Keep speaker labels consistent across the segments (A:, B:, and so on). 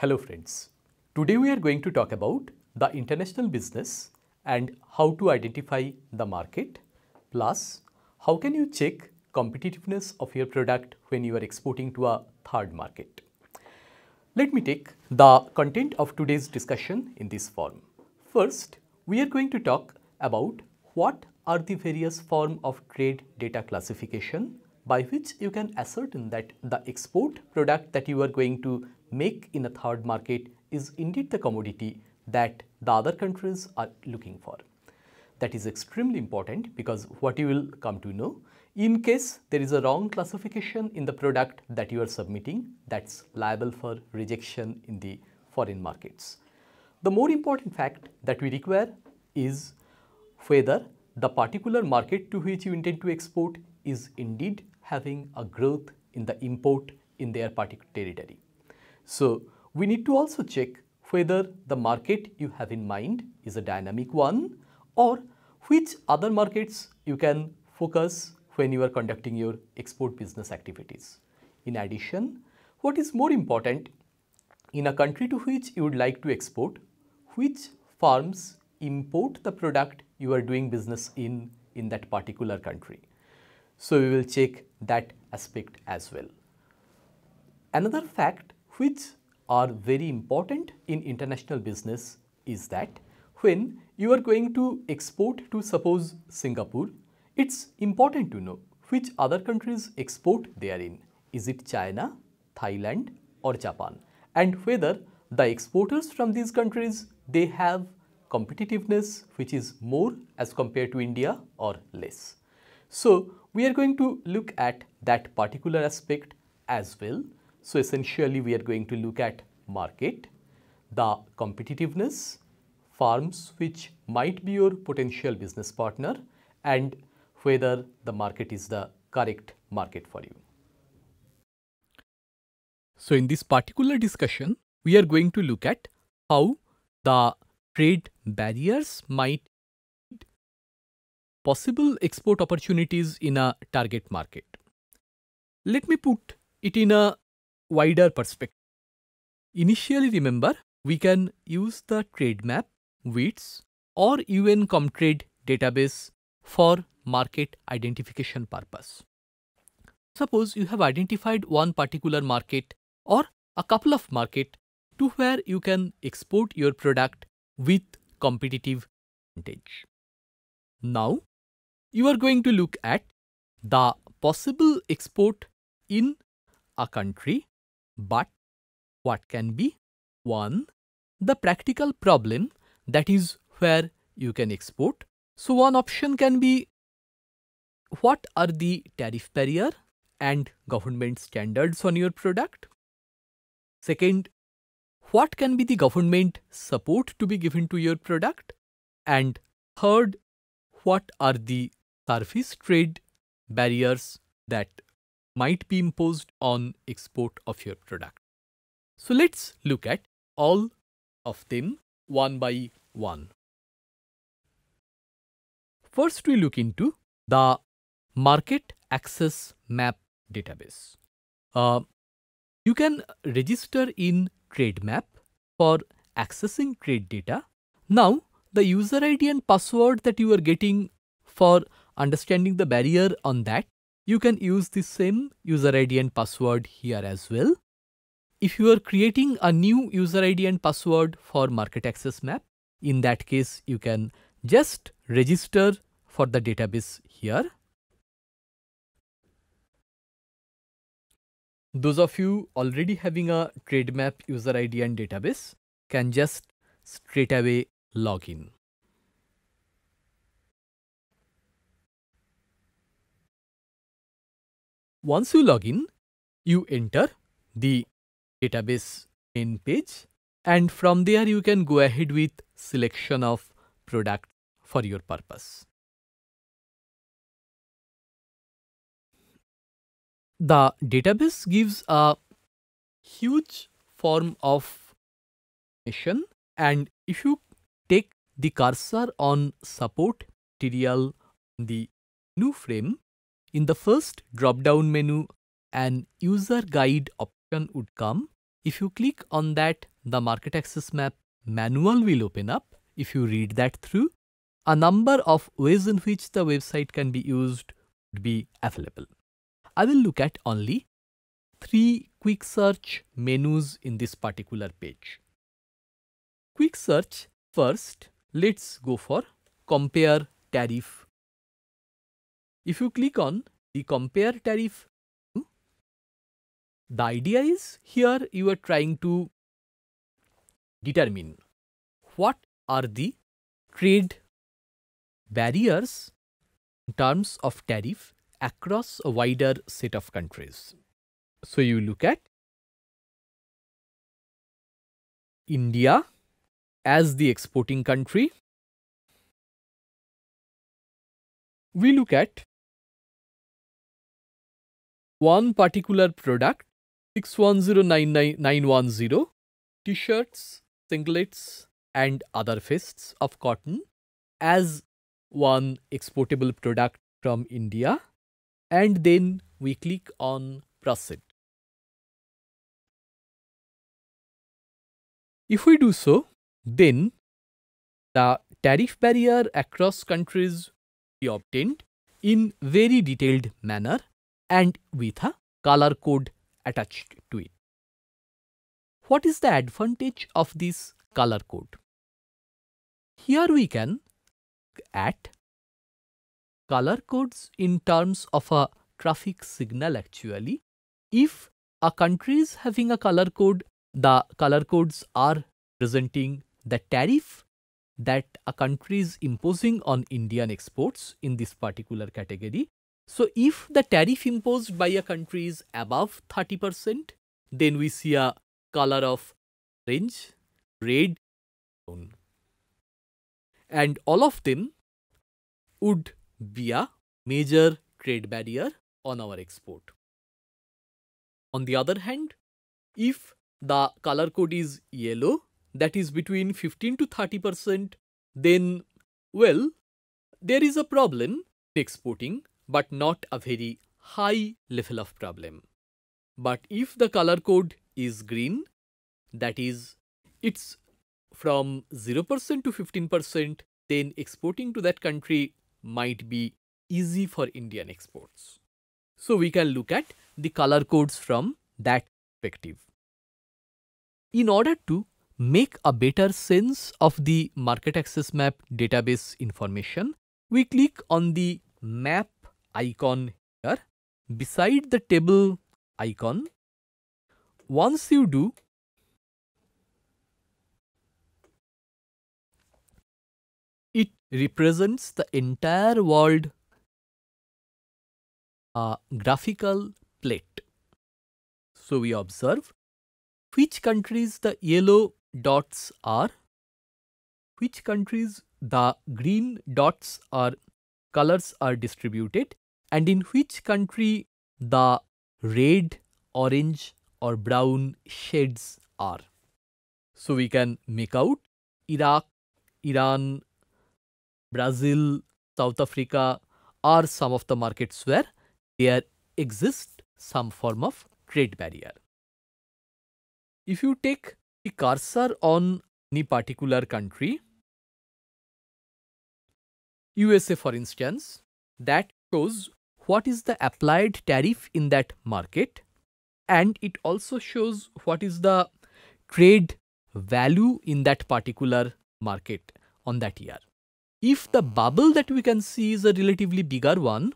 A: Hello friends. Today we are going to talk about the international business and how to identify the market plus how can you check competitiveness of your product when you are exporting to a third market. Let me take the content of today's discussion in this form. First, we are going to talk about what are the various form of trade data classification by which you can ascertain that the export product that you are going to make in a third market is indeed the commodity that the other countries are looking for. That is extremely important because what you will come to know, in case there is a wrong classification in the product that you are submitting, that's liable for rejection in the foreign markets. The more important fact that we require is whether the particular market to which you intend to export is indeed having a growth in the import in their particular territory. So we need to also check whether the market you have in mind is a dynamic one or which other markets you can focus when you are conducting your export business activities. In addition, what is more important in a country to which you would like to export, which firms import the product you are doing business in in that particular country. So we will check that aspect as well. Another fact which are very important in international business is that when you are going to export to suppose Singapore, it's important to know which other countries export there in. Is it China, Thailand or Japan? And whether the exporters from these countries, they have competitiveness which is more as compared to India or less. So, we are going to look at that particular aspect as well so essentially we are going to look at market, the competitiveness, firms which might be your potential business partner and whether the market is the correct market for you. So in this particular discussion, we are going to look at how the trade barriers might possible export opportunities in a target market. Let me put it in a wider perspective. Initially, remember, we can use the trade map, WITS or UN Comtrade database for market identification purpose. Suppose you have identified one particular market or a couple of market to where you can export your product with competitive advantage. Now, you are going to look at the possible export in a country but what can be? 1. The practical problem that is where you can export. So one option can be what are the tariff barrier and government standards on your product? Second, what can be the government support to be given to your product? And third, what are the surface trade barriers that might be imposed on export of your product. So let's look at all of them one by one.
B: First we look into the
A: market access map database. Uh, you can register in TradeMap for accessing trade data. Now the user ID and password that you are getting for understanding the barrier on that you can use the same user ID and password here as well. If you are creating a new user ID and password for market access map, in that case, you can just register for the database here. Those of you already having a trade map user ID and database can just straight away log in. Once you log in, you enter the database main page and from there you can go ahead with selection of product for your purpose.
B: The database gives a
A: huge form of information and if you take the cursor on support material the new frame in the first drop-down menu, an user guide option would come. If you click on that, the market access map manual will open up. If you read that through, a number of ways in which the website can be used would be available. I will look at only three quick search menus in this particular page. Quick search first, let's go for compare tariff if you click on the compare tariff, the idea is here you are trying to determine what are the trade barriers in terms of tariff across a wider set of countries. So, you look at India as the exporting country.
B: We look at
A: one particular product 61099910 t-shirts singlets and other fists of cotton as one exportable product from India and then we click on proceed.
B: If we do so, then
A: the tariff barrier across countries be obtained in very detailed manner and with a color code attached to it. What is the advantage of this color code? Here we can add color codes in terms of a traffic signal actually. If a country is having a color code, the color codes are presenting the tariff that a country is imposing on Indian exports in this particular category so if the tariff imposed by a country is above 30%, then we see a color of orange, red, brown. And all of them would be a major trade barrier on our export. On the other hand, if the color code is yellow, that is between 15 to 30%, then, well, there is a problem in exporting but not a very high level of problem. But if the color code is green, that is, it's from 0% to 15%, then exporting to that country might be easy for Indian exports. So we can look at the color codes from that perspective. In order to make a better sense of the market access map database information, we click on the map icon here beside the table icon. Once you do, it represents the entire world a graphical plate. So we observe which countries the yellow dots are, which countries the green dots are, colors are distributed and in which country the red, orange or brown shades are. So we can make out Iraq, Iran, Brazil, South Africa are some of the markets where there exists some form of trade barrier. If you take the cursor on any particular country, USA for instance, that shows what is the applied tariff in that market and it also shows what is the trade value in that particular market on that year. If the bubble that we can see is a relatively bigger one,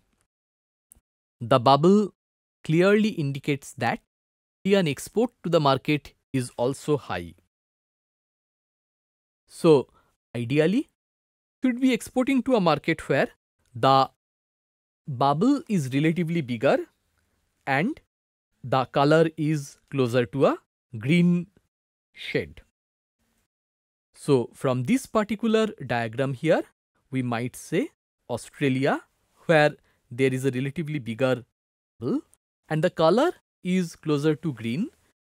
A: the bubble clearly indicates that Indian export to the market is also high. So ideally, should be exporting to a market where the bubble is relatively bigger and the color is closer to a green shade. So from this particular diagram here, we might say Australia where there is a relatively bigger bubble and the color is closer to green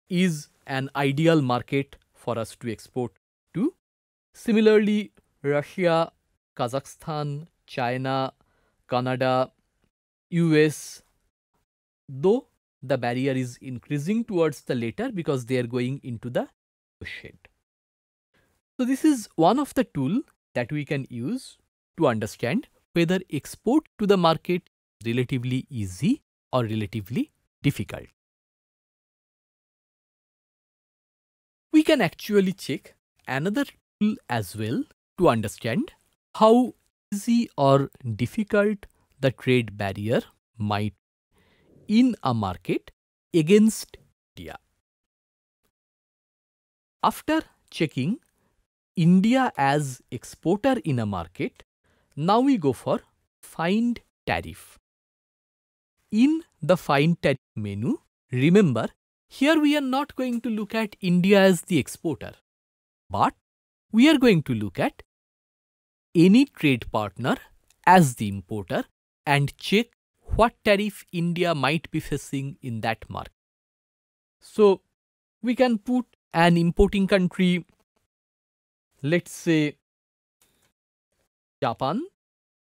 A: is an ideal market for us to export to. Similarly, Russia, Kazakhstan, China, Canada, US, though the barrier is increasing towards the latter because they are going into the shade. So this is one of the tool that we can use to understand whether export to the market relatively easy or relatively difficult. We can actually check another tool as well to understand how easy or difficult the trade barrier might in a market against India. After checking India as exporter in a market, now we go for find tariff. In the find tariff menu, remember here we are not going to look at India as the exporter, but we are going to look at any trade partner as the importer and check what tariff India might be facing in that market. So we can put an importing country, let's say Japan.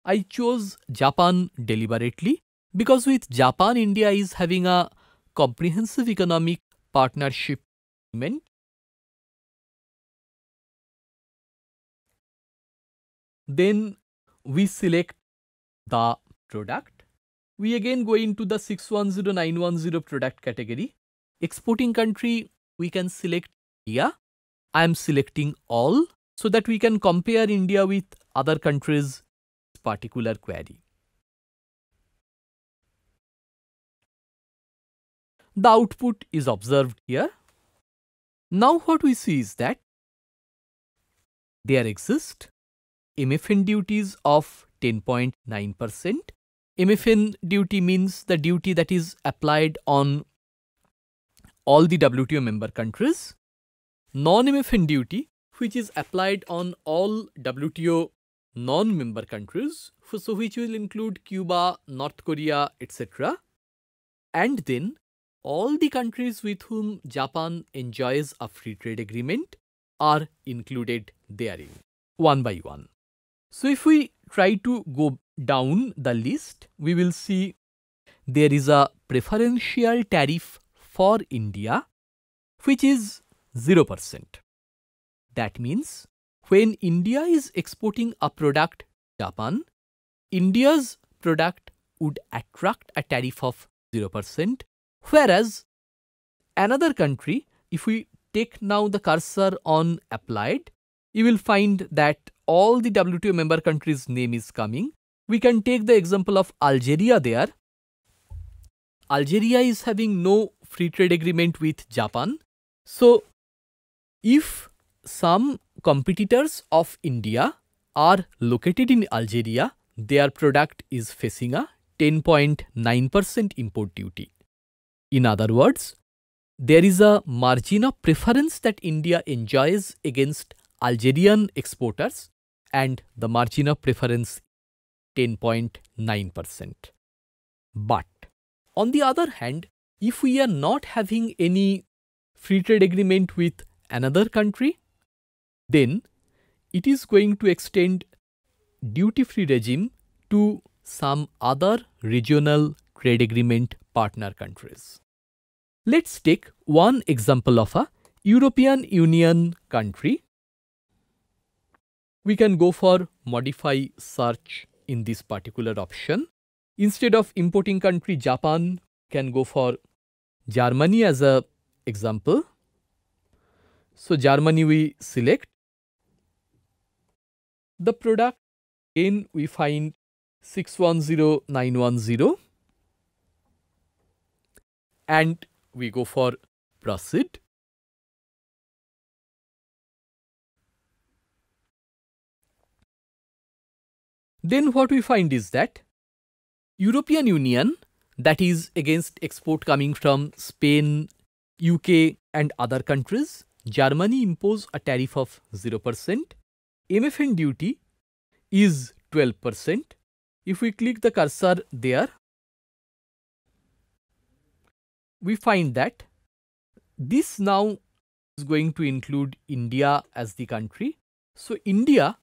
A: I chose Japan deliberately because with Japan, India is having a comprehensive economic partnership agreement. Then we select the product. We again go into the 610910 product category. Exporting country, we can select India. I am selecting all so that we can compare India with other countries particular query. The output is observed here. Now what we see is that there exist MFN duties of 10.9%, MFN duty means the duty that is applied on all the WTO member countries. Non-MFN duty, which is applied on all WTO non-member countries, so which will include Cuba, North Korea, etc. And then all the countries with whom Japan enjoys a free trade agreement are included therein, one by one. So if we try to go down the list, we will see there is a preferential tariff for India, which is 0%. That means when India is exporting a product Japan, India's product would attract a tariff of 0%, whereas another country, if we take now the cursor on applied, you will find that all the WTO member countries name is coming we can take the example of Algeria there. Algeria is having no free trade agreement with Japan. So, if some competitors of India are located in Algeria, their product is facing a 10.9% import duty. In other words, there is a margin of preference that India enjoys against Algerian exporters and the margin of preference 10.9%. But on the other hand, if we are not having any free trade agreement with another country, then it is going to extend duty free regime to some other regional trade agreement partner countries. Let's take one example of a European Union country. We can go for modify search in this particular option. Instead of importing country Japan can go for Germany as a example. So, Germany we select. The product in we find 610910 and we go for proceed. Then what we find is that European Union, that is against export coming from Spain, UK and other countries, Germany impose a tariff of 0%, MFN duty is 12%. If we click the cursor there, we find that this now is going to include India as the country. So, India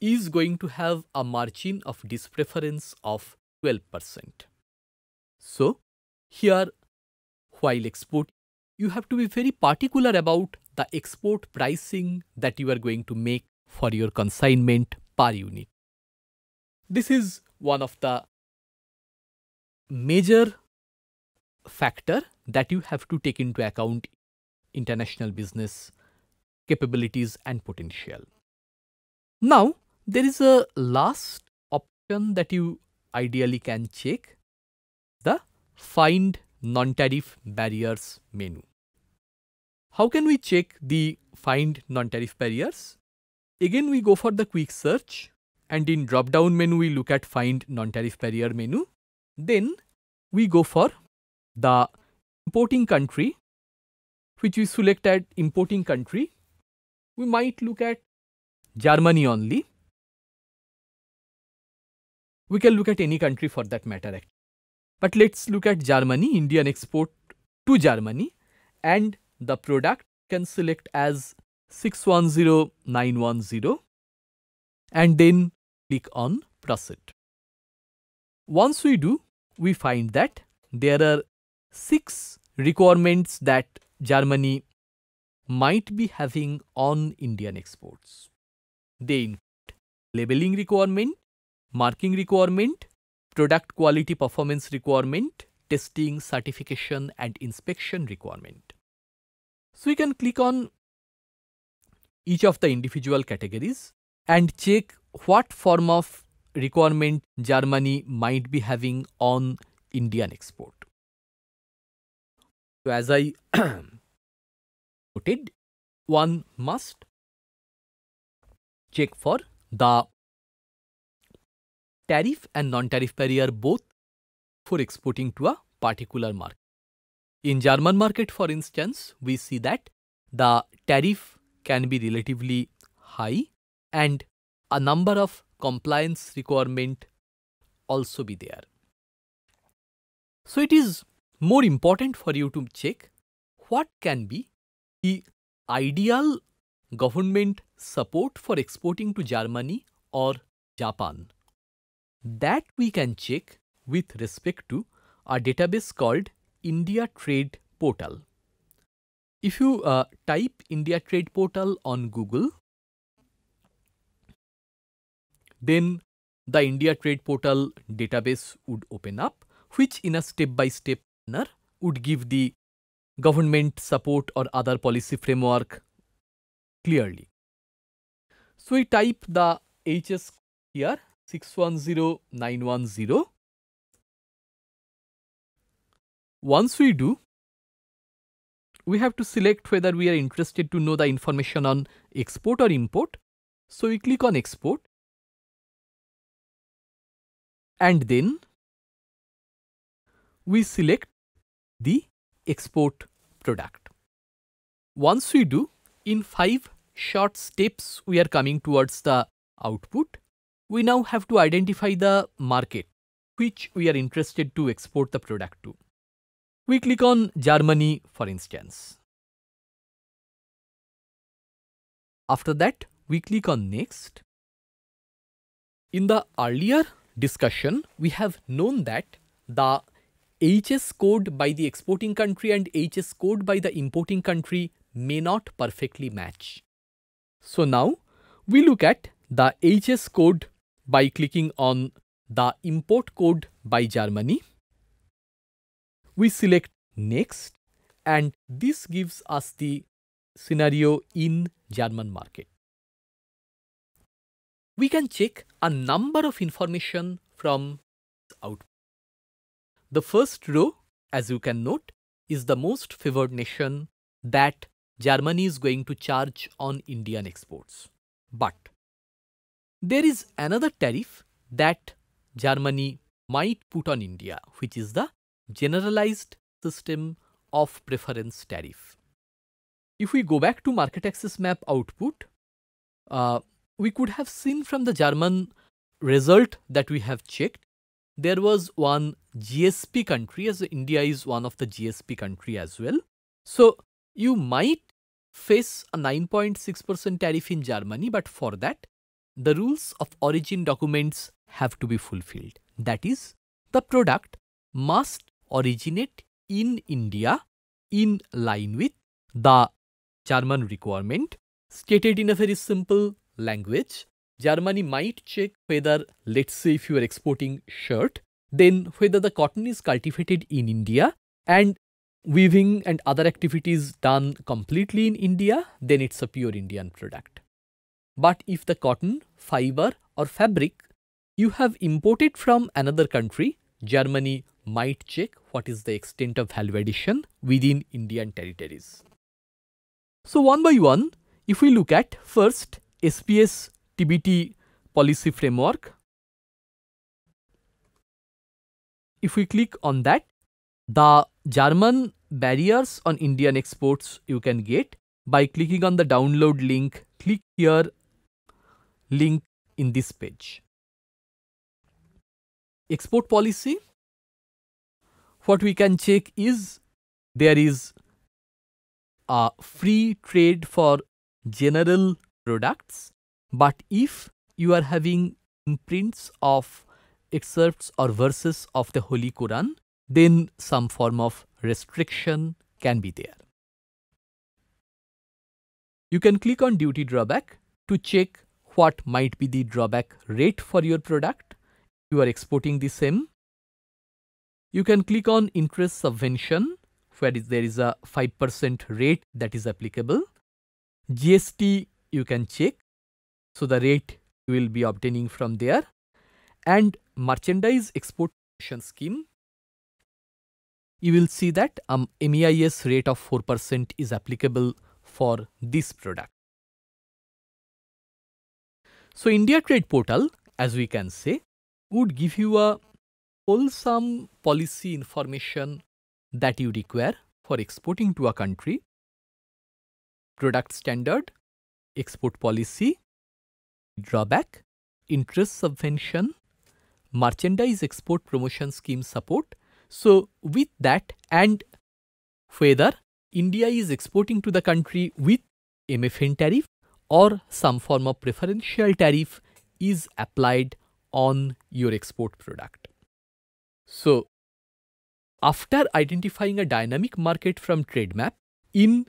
A: is going to have a margin of dispreference of 12%. So, here while export, you have to be very particular about the export pricing that you are going to make for your consignment per unit. This is one of the major factor that you have to take into account international business capabilities and potential. Now, there is a last option that you ideally can check, the find non-tariff barriers menu. How can we check the find non-tariff barriers? Again, we go for the quick search and in drop-down menu, we look at find non-tariff barrier menu. Then we go for the importing country, which we select at importing country. We might look at Germany only we can look at any country for that matter. But let's look at Germany, Indian export to Germany and the product can select as 610910 and then click on proceed. Once we do, we find that there are six requirements that Germany might be having on Indian exports. They include labeling requirement, marking requirement, product quality performance requirement, testing, certification and inspection requirement. So we can click on each of the individual categories and check what form of requirement Germany might be having on Indian export. So as I
B: noted, one must check for the
A: tariff and non-tariff barrier both for exporting to a particular market. In German market, for instance, we see that the tariff can be relatively high and a number of compliance requirement also be there. So it is more important for you to check what can be the ideal government support for exporting to Germany or Japan. That we can check with respect to a database called India Trade Portal. If you uh, type India Trade Portal on Google, then the India Trade Portal database would open up, which in a step-by-step -step manner would give the government support or other policy framework clearly. So we type the HS here 610910. Once we do, we have to select whether we are interested to know the information on export or import. So we click on export and then we select the export product. Once we do, in five short steps we are coming towards the output we now have to identify the market which we are interested to export the product to. We click on Germany for instance. After that, we click on next. In the earlier discussion, we have known that the HS code by the exporting country and HS code by the importing country may not perfectly match. So now we look at the HS code by clicking on the import code by Germany. We select next and this gives us the scenario in German market. We can check a number of information from output. The first row, as you can note, is the most favored nation that Germany is going to charge on Indian exports. But there is another tariff that Germany might put on India, which is the generalized system of preference tariff. If we go back to market access map output, uh, we could have seen from the German result that we have checked, there was one GSP country as India is one of the GSP country as well. So you might face a 9.6% tariff in Germany, but for that the rules of origin documents have to be fulfilled. That is, the product must originate in India in line with the German requirement. Stated in a very simple language, Germany might check whether, let's say if you are exporting shirt, then whether the cotton is cultivated in India and weaving and other activities done completely in India, then it's a pure Indian product. But if the cotton, fiber or fabric you have imported from another country, Germany might check what is the extent of value addition within Indian territories. So one by one, if we look at first SPS TBT policy framework, if we click on that, the German barriers on Indian exports you can get by clicking on the download link, click here link in this page. Export policy, what we can check is there is a free trade for general products but if you are having imprints of excerpts or verses of the Holy Quran then some form of restriction can be there. You can click on duty drawback to check what might be the drawback rate for your product you are exporting the same. You can click on interest subvention where there is a 5% rate that is applicable. GST you can check. So the rate you will be obtaining from there and merchandise export scheme. You will see that um, MEIS rate of 4% is applicable for this product. So India Trade Portal, as we can say, would give you a wholesome policy information that you require for exporting to a country, product standard, export policy, drawback, interest subvention, merchandise export promotion scheme support. So with that and whether India is exporting to the country with MFN tariff or some form of preferential tariff is applied on your export product. So, after identifying a dynamic market from TradeMap in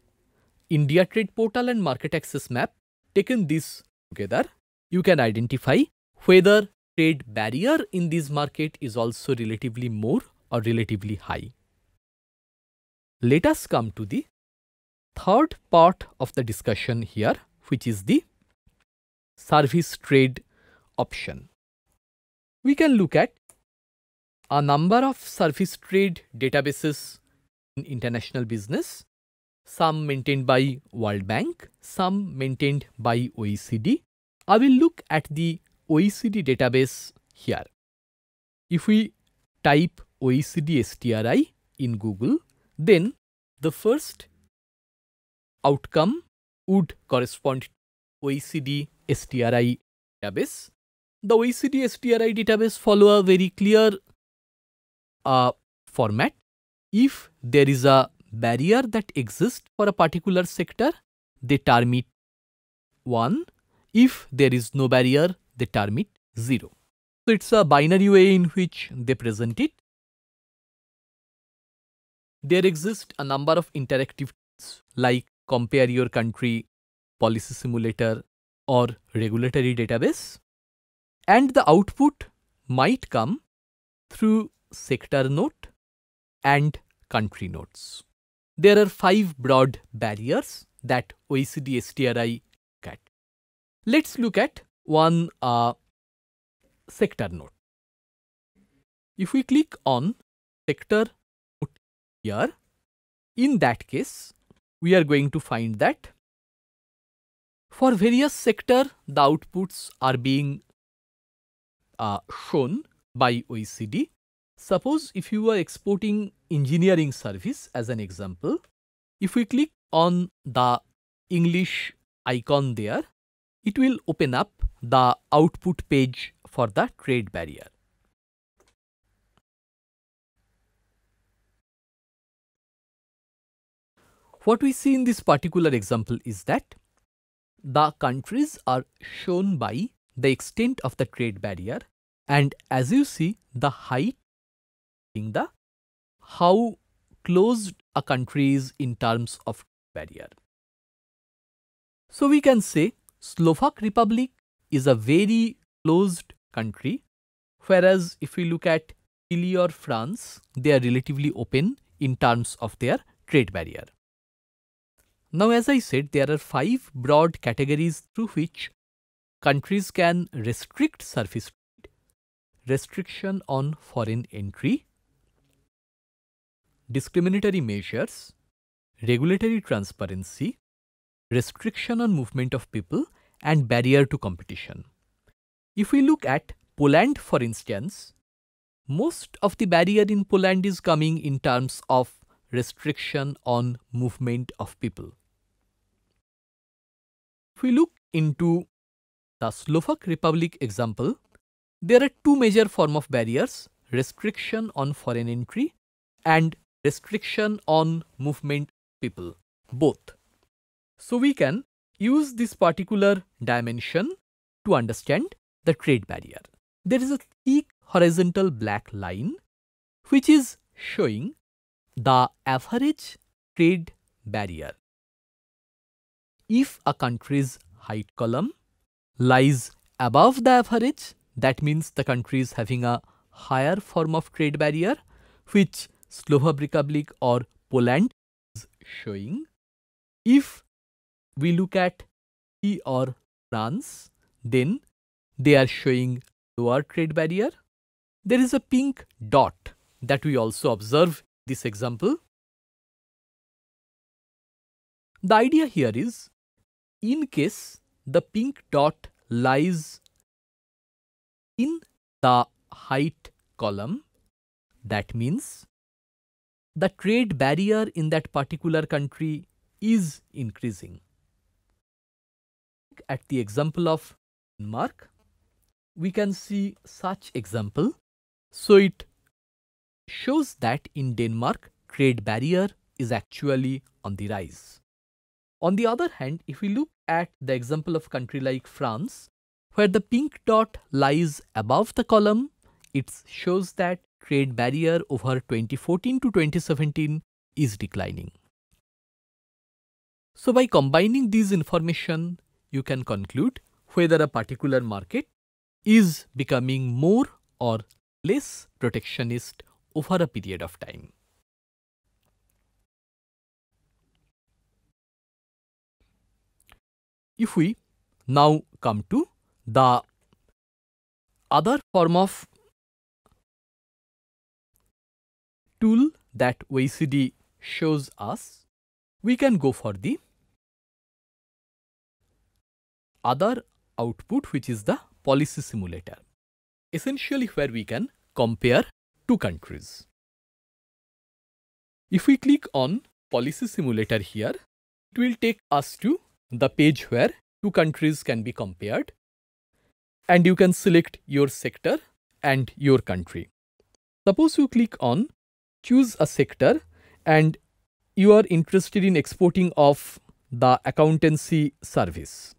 A: India Trade Portal and Market Access Map, taken this together, you can identify whether trade barrier in this market is also relatively more or relatively high. Let us come to the third part of the discussion here, which is the service trade option. We can look at a number of service trade databases in international business, some maintained by World Bank, some maintained by OECD. I will look at the OECD database here. If we type OECD STRI in Google, then the first outcome would correspond to OECD STRI database. The OECD STRI database follow a very clear uh, format. If there is a barrier that exists for a particular sector, they term it 1. If there is no barrier, they term it 0. So it's a binary way in which they present it. There exist a number of interactive tools like compare your country policy simulator or regulatory database. And the output might come through sector note and country notes. There are five broad barriers that OECD STRI cat. Let's look at one uh, sector note. If we click on sector note here, in that case, we are going to find that for various sector the outputs are being uh, shown by OECD. Suppose if you are exporting engineering service as an example, if we click on the English icon there, it will open up the output page for the trade barrier. What we see in this particular example is that the countries are shown by the extent of the trade barrier and as you see the height being the how closed a country is in terms of barrier. So we can say Slovak Republic is a very closed country whereas if we look at Chile or France they are relatively open in terms of their trade barrier. Now, as I said, there are five broad categories through which countries can restrict surface trade, restriction on foreign entry, discriminatory measures, regulatory transparency, restriction on movement of people and barrier to competition. If we look at Poland for instance, most of the barrier in Poland is coming in terms of restriction on movement of people. If we look into the Slovak Republic example, there are two major form of barriers, restriction on foreign entry and restriction on movement people, both. So we can use this particular dimension to understand the trade barrier. There is a thick horizontal black line which is showing the average trade barrier. If a country's height column lies above the average, that means the country is having a higher form of trade barrier, which Slovak Republic or Poland is showing. If we look at E or France, then they are showing lower trade barrier. There is a pink dot that we also observe this example. The idea here is in case the pink dot lies in the height column that means the trade barrier in that particular country is increasing. At the example of Denmark, we can see such example. So it shows that in Denmark, trade barrier is actually on the rise. On the other hand, if we look at the example of country like France, where the pink dot lies above the column, it shows that trade barrier over 2014 to 2017 is declining. So by combining these information, you can conclude whether a particular market is becoming more or less protectionist over a period of time.
B: If we now come to the other form of
A: tool that VCD shows us, we can go for the other output which is the policy simulator essentially where we can compare two countries. If we click on policy simulator here, it will take us to the page where two countries can be compared and you can select your sector and your country. Suppose you click on choose a sector and you are interested in exporting of the accountancy service.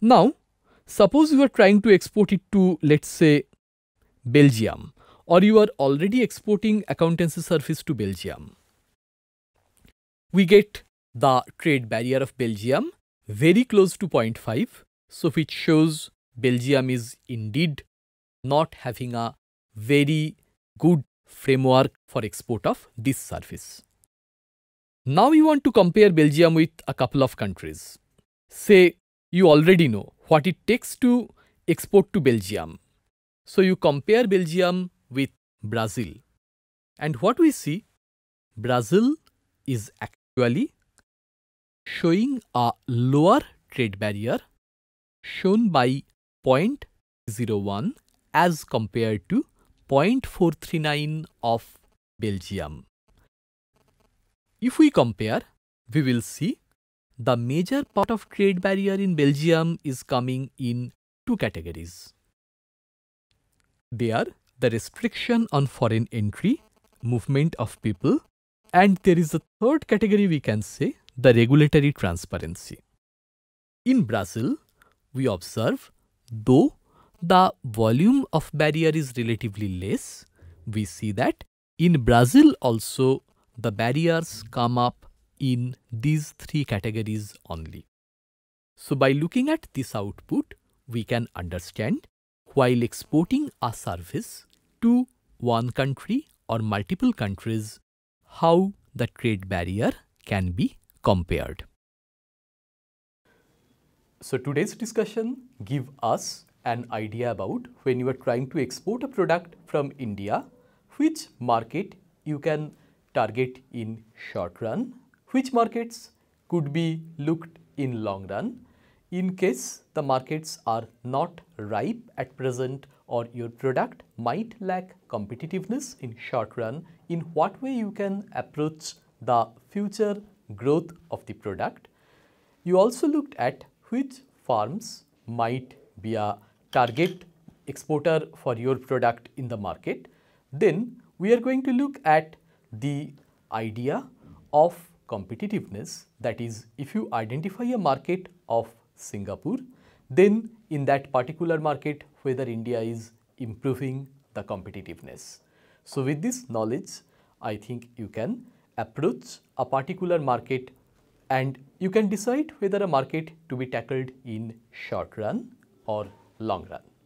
A: Now Suppose you are trying to export it to, let's say, Belgium, or you are already exporting accountancy service to Belgium. We get the trade barrier of Belgium very close to 0.5, so which shows Belgium is indeed not having a very good framework for export of this service. Now you want to compare Belgium with a couple of countries. Say you already know what it takes to export to Belgium. So you compare Belgium with Brazil. And what we see, Brazil is actually showing a lower trade barrier shown by 0.01 as compared to 0.439 of Belgium. If we compare, we will see the major part of trade barrier in Belgium is coming in two categories. They are the restriction on foreign entry, movement of people, and there is a third category we can say, the regulatory transparency. In Brazil, we observe, though the volume of barrier is relatively less, we see that in Brazil also the barriers come up in these three categories only. So by looking at this output, we can understand while exporting a service to one country or multiple countries, how the trade barrier can be compared. So today's discussion give us an idea about when you are trying to export a product from India, which market you can target in short run which markets could be looked in long run in case the markets are not ripe at present or your product might lack competitiveness in short run, in what way you can approach the future growth of the product. You also looked at which farms might be a target exporter for your product in the market. Then we are going to look at the idea of competitiveness, that is if you identify a market of Singapore, then in that particular market whether India is improving the competitiveness. So, with this knowledge, I think you can approach a particular market and you can decide whether a market to be tackled in short run or long run.